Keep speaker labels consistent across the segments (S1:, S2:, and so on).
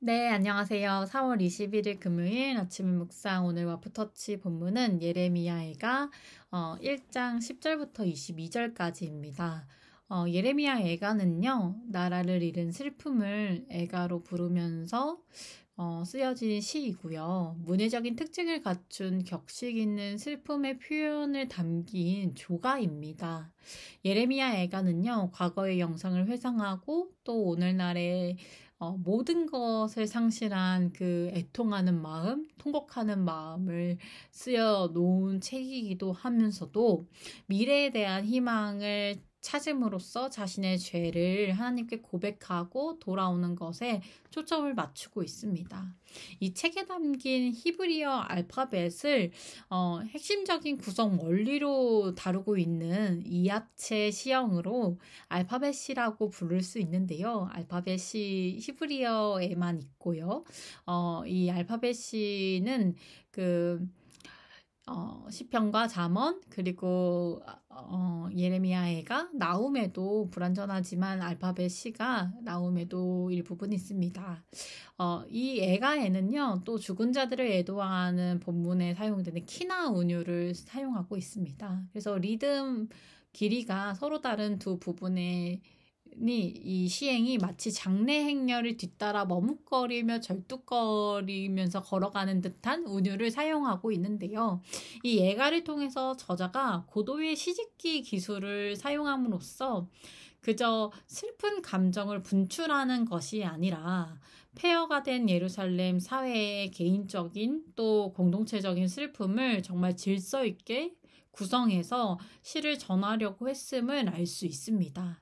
S1: 네, 안녕하세요. 4월 21일 금요일 아침 묵상 오늘 와프터치 본문은 예레미야애가 어, 1장 10절부터 22절까지입니다. 어, 예레미야 애가는요, 나라를 잃은 슬픔을 애가로 부르면서 어, 쓰여진 시이고요. 문예적인 특징을 갖춘 격식 있는 슬픔의 표현을 담긴 조가입니다. 예레미야 애가는요, 과거의 영상을 회상하고 또 오늘날의 어, 모든 것을 상실한 그 애통하는 마음, 통곡하는 마음을 쓰여 놓은 책이기도 하면서도 미래에 대한 희망을 찾음으로써 자신의 죄를 하나님께 고백하고 돌아오는 것에 초점을 맞추고 있습니다. 이 책에 담긴 히브리어 알파벳을 어, 핵심적인 구성 원리로 다루고 있는 이합체 시형으로 알파벳이라고 부를 수 있는데요. 알파벳이 히브리어에만 있고요. 어, 이 알파벳이는 그 어, 시편과 잠언 그리고 어, 어 예레미야애가 나움에도 불완전하지만 알파벳 시가 나움에도 일부분 있습니다. 어, 이 애가에는요 또 죽은 자들을 애도하는 본문에 사용되는 키나 운율을 사용하고 있습니다. 그래서 리듬 길이가 서로 다른 두 부분의 이 시행이 마치 장례 행렬을 뒤따라 머뭇거리며 절뚝거리면서 걸어가는 듯한 운율을 사용하고 있는데요. 이 예가를 통해서 저자가 고도의 시집기 기술을 사용함으로써 그저 슬픈 감정을 분출하는 것이 아니라 폐허가 된 예루살렘 사회의 개인적인 또 공동체적인 슬픔을 정말 질서 있게 구성해서 시를 전하려고 했음을 알 수 있습니다.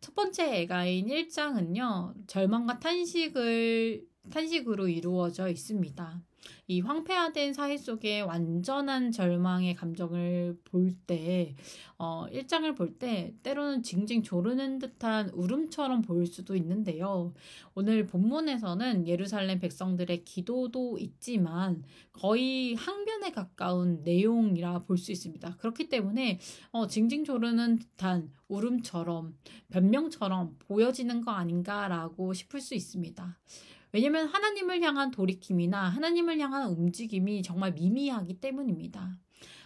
S1: 첫 번째 애가인 1장은요, 절망과 탄식을, 탄식으로 이루어져 있습니다. 이 황폐화된 사회 속에 완전한 절망의 감정을 볼 때, 어, 일장을 볼 때, 때로는 징징 조르는 듯한 울음처럼 보일 수도 있는데요. 오늘 본문에서는 예루살렘 백성들의 기도도 있지만 거의 항변에 가까운 내용이라 볼 수 있습니다. 그렇기 때문에, 어, 징징 조르는 듯한 울음처럼, 변명처럼 보여지는 거 아닌가라고 싶을 수 있습니다. 왜냐면 하나님을 향한 돌이킴이나 하나님을 향한 움직임이 정말 미미하기 때문입니다.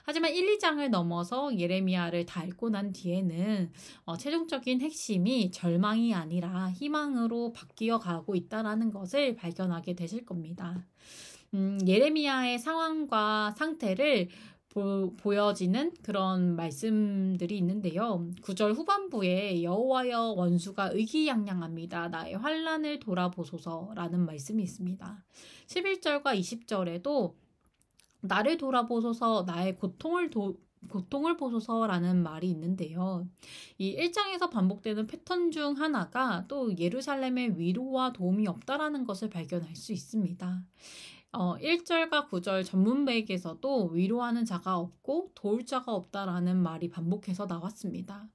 S1: 하지만 1, 2장을 넘어서 예레미야를 다 읽고 난 뒤에는 어, 최종적인 핵심이 절망이 아니라 희망으로 바뀌어 가고 있다는 것을 발견하게 되실 겁니다. 음, 예레미야의 상황과 상태를 보, 여지는 그런 말씀들이 있는데요. 구절 후반부에 여호와여 원수가 의기양양합니다. 나의 환란을 돌아보소서라는 말씀이 있습니다. 11절과 20절에도 나를 돌아보소서 나의 고통을 도, 고통을 보소서라는 말이 있는데요. 이 1장에서 반복되는 패턴 중 하나가 또 예루살렘의 위로와 도움이 없다라는 것을 발견할 수 있습니다. 어, 1절과 9절 전문백에서도 위로하는 자가 없고 도울 자가 없다라는 말이 반복해서 나왔습니다.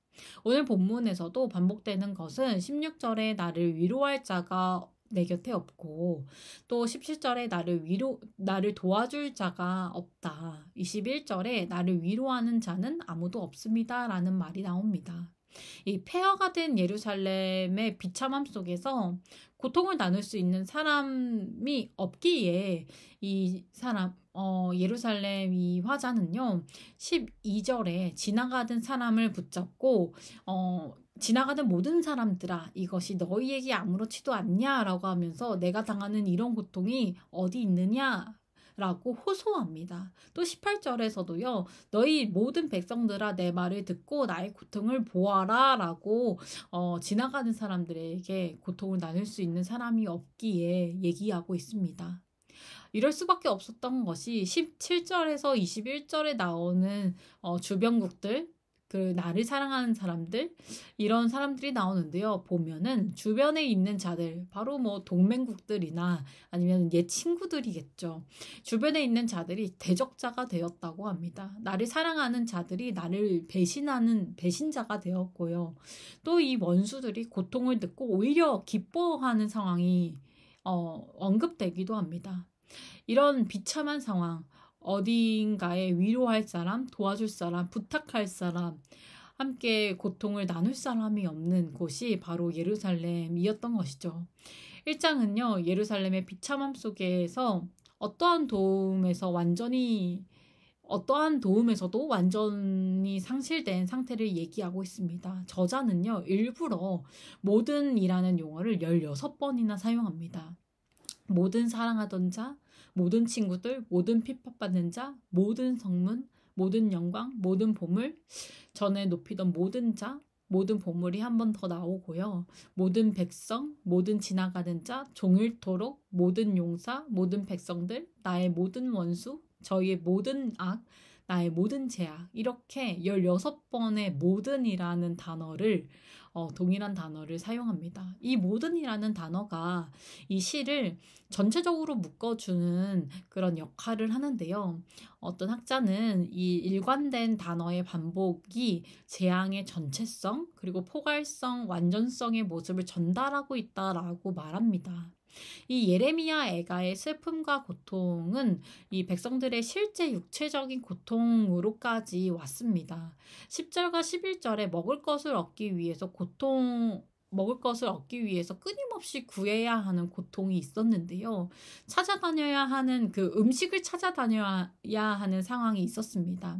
S1: 오늘 본문에서도 반복되는 것은 16절에 나를 위로할 자가 내 곁에 없고 또 17절에 나를 위로 나를 도와줄 자가 없다. 21절에 나를 위로하는 자는 아무도 없습니다라는 말이 나옵니다. 이 폐허가 된 예루살렘의 비참함 속에서 고통을 나눌 수 있는 사람이 없기에 이 사람 어, 예루살렘 이 화자는요, 12절에 지나가던 사람을 붙잡고, 어, 지나가던 모든 사람들아, 이것이 너희에게 아무렇지도 않냐? 라고 하면서 내가 당하는 이런 고통이 어디 있느냐? 라고 호소합니다. 또 18절에서도요, 너희 모든 백성들아 내 말을 듣고 나의 고통을 보아라 라고 어, 지나가는 사람들에게 고통을 나눌 수 있는 사람이 없기에 얘기하고 있습니다. 이럴 수밖에 없었던 것이 17절에서 21절에 나오는 어, 주변국들, 그 나를 사랑하는 사람들 이런 사람들이 나오는데요. 보면은 주변에 있는 자들 바로 뭐 동맹국들이나 아니면 옛 친구들이겠죠. 주변에 있는 자들이 대적자가 되었다고 합니다. 나를 사랑하는 자들이 나를 배신하는 배신자가 되었고요. 또 이 원수들이 고통을 듣고 오히려 기뻐하는 상황이 어, 언급되기도 합니다. 이런 비참한 상황, 어디인가에 위로할 사람, 도와줄 사람, 부탁할 사람, 함께 고통을 나눌 사람이 없는 곳이 바로 예루살렘이었던 것이죠. 1장은요, 예루살렘의 비참함 속에서 어떠한 도움에서 완전히 어떠한 도움에서도 완전히 상실된 상태를 얘기하고 있습니다. 저자는요, 일부러 모든이라는 용어를 16번이나 사용합니다. 모든 사랑하던 자, 모든 친구들, 모든 핍박받는 자, 모든 성문, 모든 영광, 모든 보물, 전에 높이던 모든 자, 모든 보물이 한 번 더 나오고요. 모든 백성, 모든 지나가는 자, 종일토록, 모든 용사, 모든 백성들, 나의 모든 원수, 저희의 모든 악, 나의 모든 제약, 이렇게 16번의 모든이라는 단어를 어, 동일한 단어를 사용합니다. 이 모든이라는 단어가 이 시를 전체적으로 묶어주는 그런 역할을 하는데요. 어떤 학자는 이 일관된 단어의 반복이 재앙의 전체성 그리고 포괄성, 완전성의 모습을 전달하고 있다라고 말합니다. 이 예레미야 애가의 슬픔과 고통은 이 백성들의 실제 육체적인 고통으로까지 왔습니다. 10절과 11절에 먹을 것을 얻기 위해서 고통 먹을 것을 얻기 위해서 끊임없이 구해야 하는 고통이 있었는데요. 찾아다녀야 하는 그 음식을 찾아다녀야 하는 상황이 있었습니다.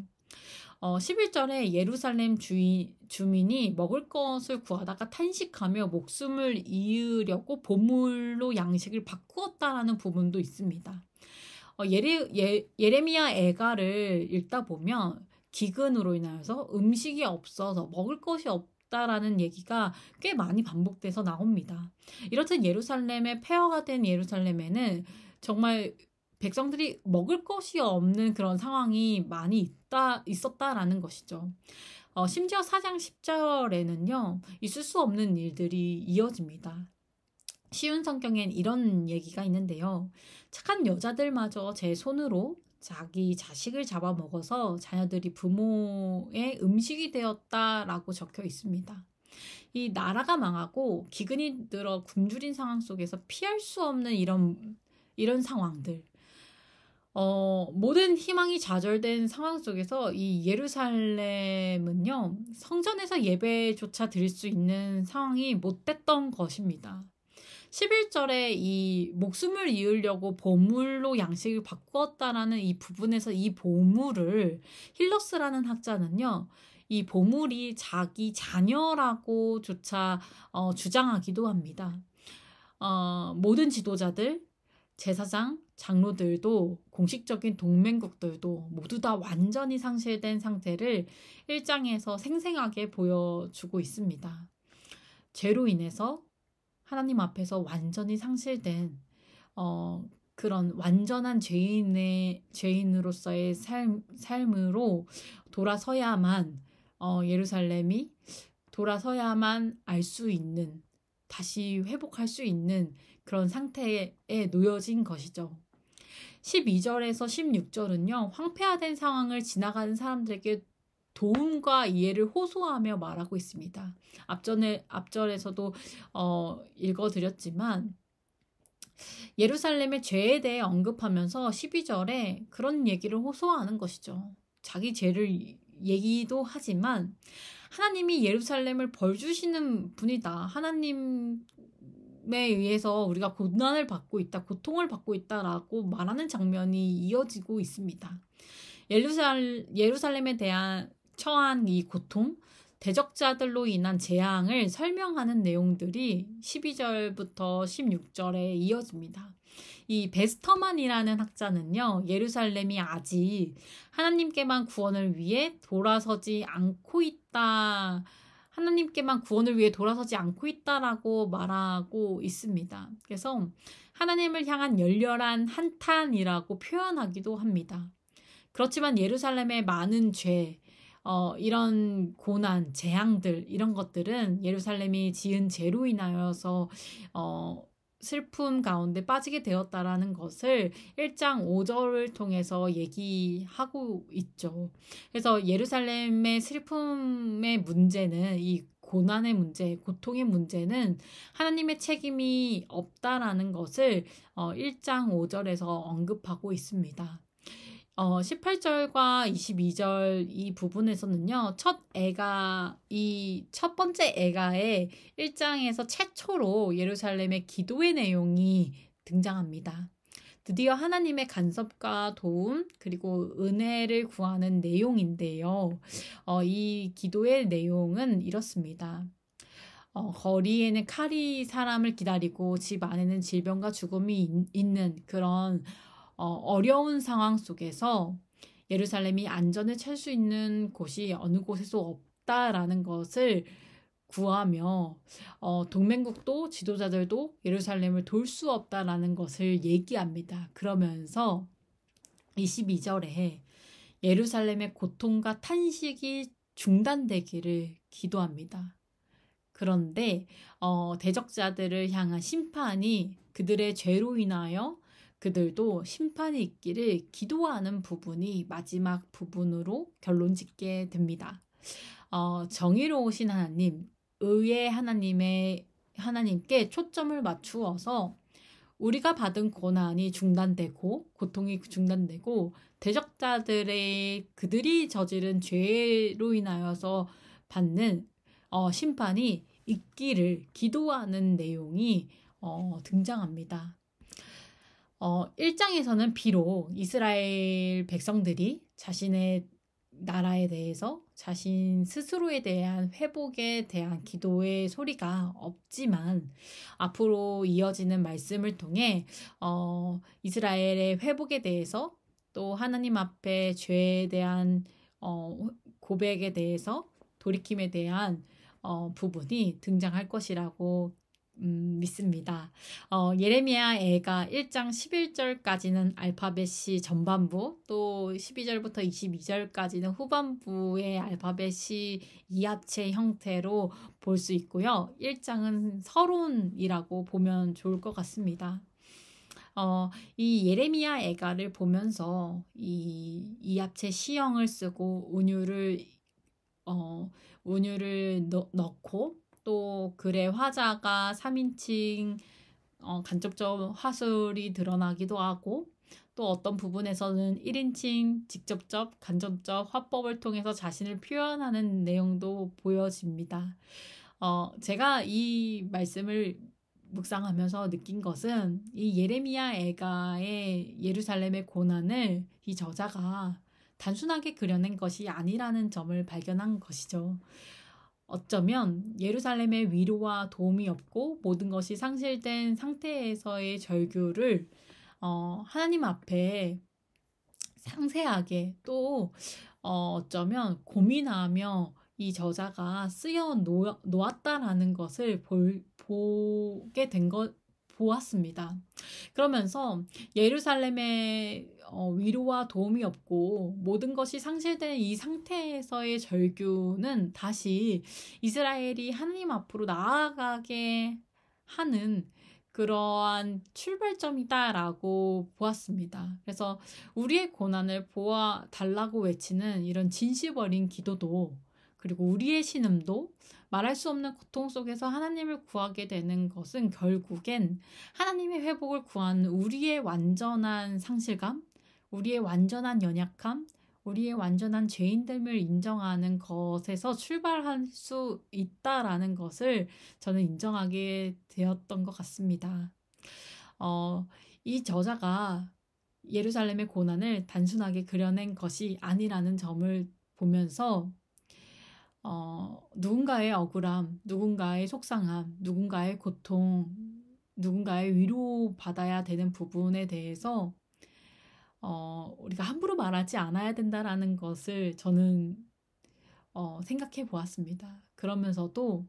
S1: 어, 11절에 예루살렘 주인, 주민이 먹을 것을 구하다가 탄식하며 목숨을 이으려고 보물로 양식을 바꾸었다라는 부분도 있습니다. 어, 예레, 예, 예레미야 애가를 읽다 보면 기근으로 인하여서 음식이 없어서 먹을 것이 없 라는 얘기가 꽤 많이 반복돼서 나옵니다. 이렇듯 예루살렘의 폐허가 된 예루살렘에는 정말 백성들이 먹을 것이 없는 그런 상황이 많이 있다 있었다라는 것이죠. 어, 심지어 사장 10절에는요. 있을 수 없는 일들이 이어집니다. 쉬운 성경엔 이런 얘기가 있는데요. 착한 여자들마저 제 손으로 자기 자식을 잡아먹어서 자녀들이 부모의 음식이 되었다라고 적혀 있습니다. 이 나라가 망하고 기근이 들어 굶주린 상황 속에서 피할 수 없는 이런 이런 상황들 어, 모든 희망이 좌절된 상황 속에서 이 예루살렘은요, 성전에서 예배조차 드릴 수 있는 상황이 못 됐던 것입니다. 11절에 이 목숨을 이으려고 보물로 양식을 바꾸었다라는 이 부분에서 이 보물을 힐러스라는 학자는요, 이 보물이 자기 자녀라고조차 어, 주장하기도 합니다. 어, 모든 지도자들, 제사장, 장로들도 공식적인 동맹국들도 모두 다 완전히 상실된 상태를 일장에서 생생하게 보여주고 있습니다. 죄로 인해서 하나님 앞에서 완전히 상실된 어, 그런 완전한 죄인의 죄인으로서의 삶, 삶으로 돌아서야만 어, 예루살렘이 돌아서야만 알 수 있는 다시 회복할 수 있는 그런 상태에 놓여진 것이죠. 12절에서 16절은요, 황폐화된 상황을 지나가는 사람들에게 도움과 이해를 호소하며 말하고 있습니다. 앞전에, 앞절에서도, 어, 읽어드렸지만, 예루살렘의 죄에 대해 언급하면서 12절에 그런 얘기를 호소하는 것이죠. 자기 죄를 얘기도 하지만 하나님이 예루살렘을 벌 주시는 분이다. 하나님 죽음에 의해서 우리가 고난을 받고 있다, 고통을 받고 있다라고 말하는 장면이 이어지고 있습니다. 예루살렘에 대한 처한 이 고통, 대적자들로 인한 재앙을 설명하는 내용들이 12절부터 16절에 이어집니다. 이 베스터만이라는 학자는요, 예루살렘이 아직 하나님께만 구원을 위해 돌아서지 않고 있다. 하나님께만 구원을 위해 돌아서지 않고 있다라고 말하고 있습니다. 그래서 하나님을 향한 열렬한 한탄이라고 표현하기도 합니다. 그렇지만 예루살렘의 많은 죄, 어, 이런 고난, 재앙들, 이런 것들은 예루살렘이 지은 죄로 인하여서, 어, 슬픔 가운데 빠지게 되었다라는 것을 1장 5절을 통해서 얘기하고 있죠. 그래서 예루살렘의 슬픔의 문제는 이 고난의 문제, 고통의 문제는 하나님의 책임이 없다라는 것을 1장 어, 5절에서 언급하고 있습니다. 어, 18절과 22절 이 부분에서는요, 첫 애가, 이 첫 번째 애가의 1장에서 최초로 예루살렘의 기도의 내용이 등장합니다. 드디어 하나님의 간섭과 도움, 그리고 은혜를 구하는 내용인데요. 어, 이 기도의 내용은 이렇습니다. 어, 거리에는 칼이 사람을 기다리고 집 안에는 질병과 죽음이 있, 있는 그런 어, 어려운 상황 속에서 예루살렘이 안전을 찰수 있는 곳이 어느 곳에도 없다라는 것을 구하며 어, 동맹국도 지도자들도 예루살렘을 돌 수 없다라는 것을 얘기합니다. 그러면서 22절에 예루살렘의 고통과 탄식이 중단되기를 기도합니다. 그런데 어, 대적자들을 향한 심판이 그들의 죄로 인하여 그들도 심판이 있기를 기도하는 부분이 마지막 부분으로 결론 짓게 됩니다. 어, 정의로우신 하나님, 의의 하나님의 하나님께 초점을 맞추어서 우리가 받은 고난이 중단되고 고통이 중단되고 대적자들의 그들이 저지른 죄로 인하여서 받는 어, 심판이 있기를 기도하는 내용이 어, 등장합니다. 어, 1장에서는 비록 이스라엘 백성들이 자신의 나라에 대해서 자신 스스로에 대한 회복에 대한 기도의 소리가 없지만 앞으로 이어지는 말씀을 통해 어, 이스라엘의 회복에 대해서 또 하나님 앞에 죄에 대한 어, 고백에 대해서 돌이킴에 대한 어, 부분이 등장할 것이라고 음, 믿습니다. 어, 예레미야애가 1장 11절까지는 알파벳이 전반부, 또 12절부터 22절까지는 후반부의 알파벳이 이합체 형태로 볼 수 있고요. 1장은 서론이라고 보면 좋을 것 같습니다. 어, 이 예레미야 애가를 보면서 이 이합체 시형을 쓰고 운율을 어, 운율을 넣, 넣고 또 글의 화자가 3인칭 어, 간접적 화술이 드러나기도 하고 또 어떤 부분에서는 1인칭 직접적 간접적 화법을 통해서 자신을 표현하는 내용도 보여집니다. 어, 제가 이 말씀을 묵상하면서 느낀 것은 이 예레미야 애가의 예루살렘의 고난을 이 저자가 단순하게 그려낸 것이 아니라는 점을 발견한 것이죠. 어쩌면 예루살렘의 위로와 도움이 없고 모든 것이 상실된 상태에서의 절규를 어, 하나님 앞에 상세하게 또 어, 어쩌면 고민하며 이 저자가 쓰여 놓았다라는 것을 볼, 보게 된 것, 보았습니다. 그러면서 예루살렘의 어, 위로와 도움이 없고 모든 것이 상실된 이 상태에서의 절규는 다시 이스라엘이 하나님 앞으로 나아가게 하는 그러한 출발점이다라고 보았습니다. 그래서 우리의 고난을 보아 달라고 외치는 이런 진실버린 기도도 그리고 우리의 신음도 말할 수 없는 고통 속에서 하나님을 구하게 되는 것은 결국엔 하나님의 회복을 구한 우리의 완전한 상실감, 우리의 완전한 연약함, 우리의 완전한 죄인됨을 인정하는 것에서 출발할 수 있다라는 것을 저는 인정하게 되었던 것 같습니다. 어, 이 저자가 예루살렘의 고난을 단순하게 그려낸 것이 아니라는 점을 보면서 어, 누군가의 억울함, 누군가의 속상함, 누군가의 고통, 누군가의 위로받아야 되는 부분에 대해서 어, 우리가 함부로 말하지 않아야 된다라는 것을 저는 어, 생각해 보았습니다. 그러면서도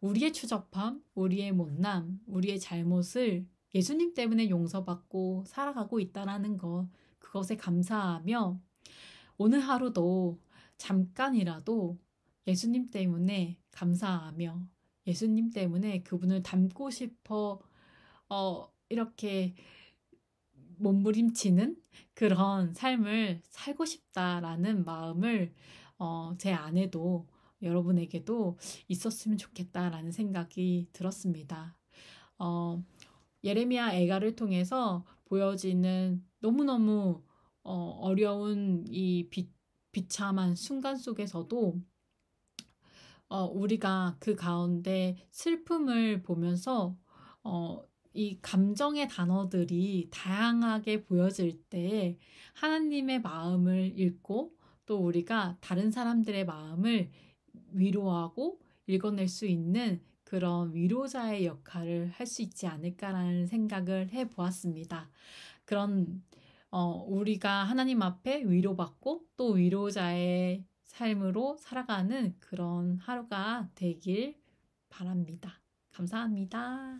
S1: 우리의 추적함, 우리의 못남, 우리의 잘못을 예수님 때문에 용서받고 살아가고 있다라는 것, 그것에 감사하며 오늘 하루도 잠깐이라도 예수님 때문에 감사하며 예수님 때문에 그분을 닮고 싶어 어, 이렇게 몸부림치는 그런 삶을 살고 싶다라는 마음을 어, 제 안에도 여러분에게도 있었으면 좋겠다라는 생각이 들었습니다. 어, 예레미야 애가를 통해서 보여지는 너무너무 어, 어려운 이 비, 비참한 순간 속에서도 어, 우리가 그 가운데 슬픔을 보면서 어, 이 감정의 단어들이 다양하게 보여질 때 하나님의 마음을 읽고 또 우리가 다른 사람들의 마음을 위로하고 읽어낼 수 있는 그런 위로자의 역할을 할 수 있지 않을까라는 생각을 해 보았습니다. 그런 어, 우리가 하나님 앞에 위로받고 또 위로자의 삶으로 살아가는 그런 하루가 되길 바랍니다. 감사합니다.